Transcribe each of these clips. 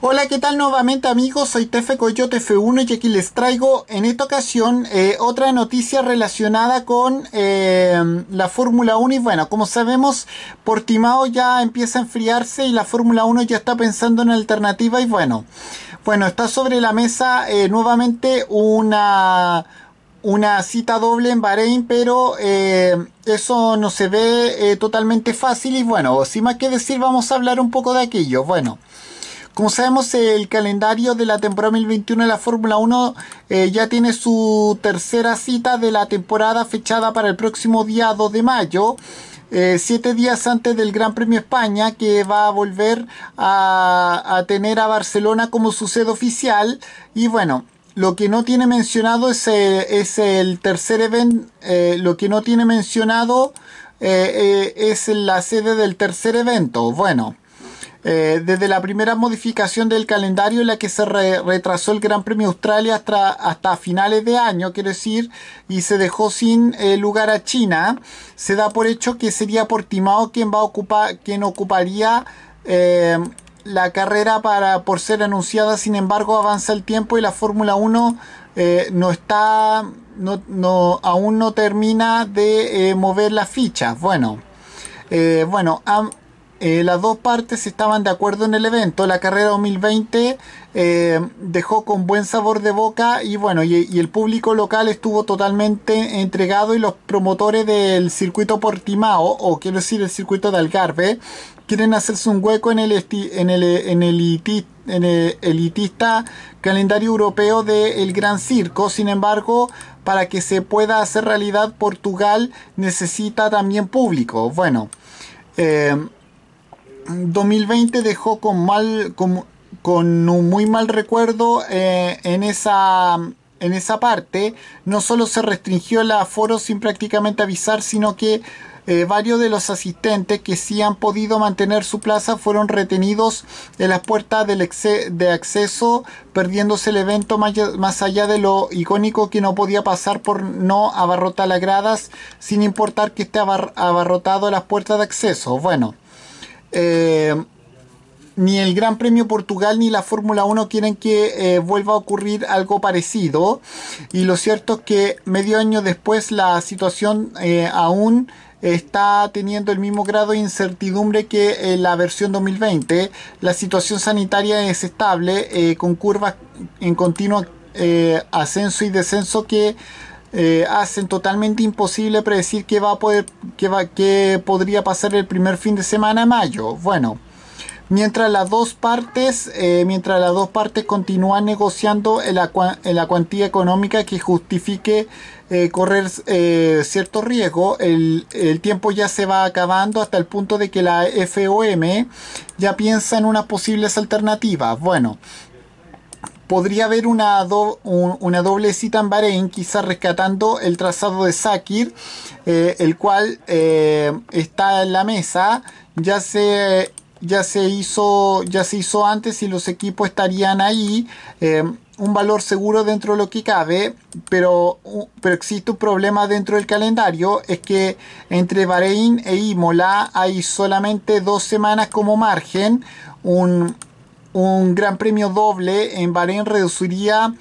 Hola, ¿qué tal nuevamente amigos? Soy Tefe Coyote F1 y aquí les traigo en esta ocasión eh, otra noticia relacionada con em, la Fórmula 1 y bueno, como sabemos, Portimao ya empieza a enfriarse y la Fórmula 1 ya está pensando en alternativa y bueno, bueno, está sobre la mesa eh, nuevamente una una cita doble en Bahrein, pero em, eso no se ve eh, totalmente fácil y bueno, sin más que decir vamos a hablar un poco de aquello. Bueno, como sabemos, el calendario de la temporada 2021 de la Fórmula 1 eh, ya tiene su tercera cita de la temporada fechada para el próximo día 2 de mayo. Eh, siete días antes del Gran Premio España, que va a volver a, tener a Barcelona como su sede oficial. Y bueno, lo que no tiene mencionado es, eh, el, tercer evento. Eh, lo que no tiene mencionado es la sede del tercer evento. Bueno. Eh, desde la primera modificación del calendario en la que se retrasó el Gran Premio Australia hasta, finales de año, quiero decir, y se dejó sin eh, lugar a China, se da por hecho que sería Portimao quien va a ocupar, quien ocuparía eh, la carrera para, por ser anunciada, sin embargo avanza el tiempo y la Fórmula 1 no está, no, aún no termina de mover las fichas. Bueno, bueno, eh, las dos partes estaban de acuerdo en el evento. La carrera 2020 eh, dejó con buen sabor de boca y bueno, y, el público local estuvo totalmente entregado y los promotores del circuito Portimao, o quiero decir el circuito de Algarve, quieren hacerse un hueco en el, en el, en el, elitista calendario europeo del Gran Circo. Sin embargo, para que se pueda hacer realidad, Portugal necesita también público. Bueno. Eh, 2020 dejó con mal con, un muy mal recuerdo eh, en esa en esa parte no solo se restringió el aforo sin prácticamente avisar sino que eh, varios de los asistentes que sí han podido mantener su plaza fueron retenidos en las puertas de acceso, perdiéndose el evento más, allá de lo icónico que no podía pasar por no abarrotar las gradas, sin importar que esté abarrotado las puertas de acceso. Bueno. Eh, ni el Gran Premio Portugal ni la Fórmula 1 quieren que eh, vuelva a ocurrir algo parecido. Y lo cierto es que medio año después la situación eh, aún está teniendo el mismo grado de incertidumbre que la versión 2020. La situación sanitaria es estable, con curvas en continuo ascenso y descenso que eh, hacen totalmente imposible predecir qué va a poder qué va qué podría pasar el primer fin de semana de mayo bueno mientras las dos partes eh, mientras las dos partes continúan negociando en la, cuantía económica que justifique eh, correr cierto riesgo el, el, tiempo ya se va acabando hasta el punto de que la FOM ya piensa en unas posibles alternativas bueno podría haber una, doble cita en Bahrein, quizás rescatando el trazado de Sakir, eh, el cual eh, está en la mesa, ya se, hizo, antes y los equipos estarían ahí. Eh, un valor seguro dentro de lo que cabe, pero, existe un problema dentro del calendario, es que entre Bahrein e Imola hay solamente dos semanas como margen, un, un gran premio doble en Bahrein reduciría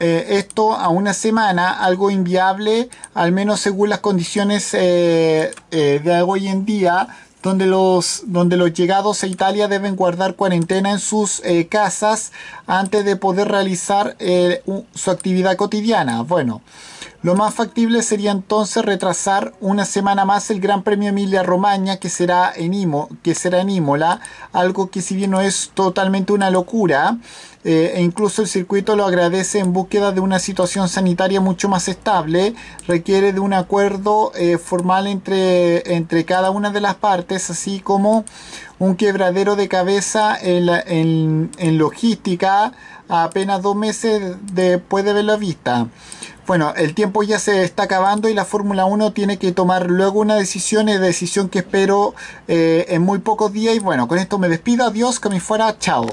eh, esto a una semana, algo inviable, al menos según las condiciones eh, eh, de hoy en día, donde los, donde los llegados a Italia deben guardar cuarentena en sus eh, casas antes de poder realizar eh, su actividad cotidiana. Bueno, lo más factible sería entonces retrasar una semana más el Gran Premio Emilia Romagna que será en, Imo, que será en Imola, algo que si bien no es totalmente una locura, eh, e incluso el circuito lo agradece en búsqueda de una situación sanitaria mucho más estable, requiere de un acuerdo eh, formal entre, entre cada una de las partes, así como un quebradero de cabeza en, en, logística apenas dos meses después de ver la vista. Bueno, el tiempo ya se está acabando y la Fórmula 1 tiene que tomar luego una decisión, es decisión que espero eh, en muy pocos días. Y bueno, con esto me despido, adiós, que me fuera, chao.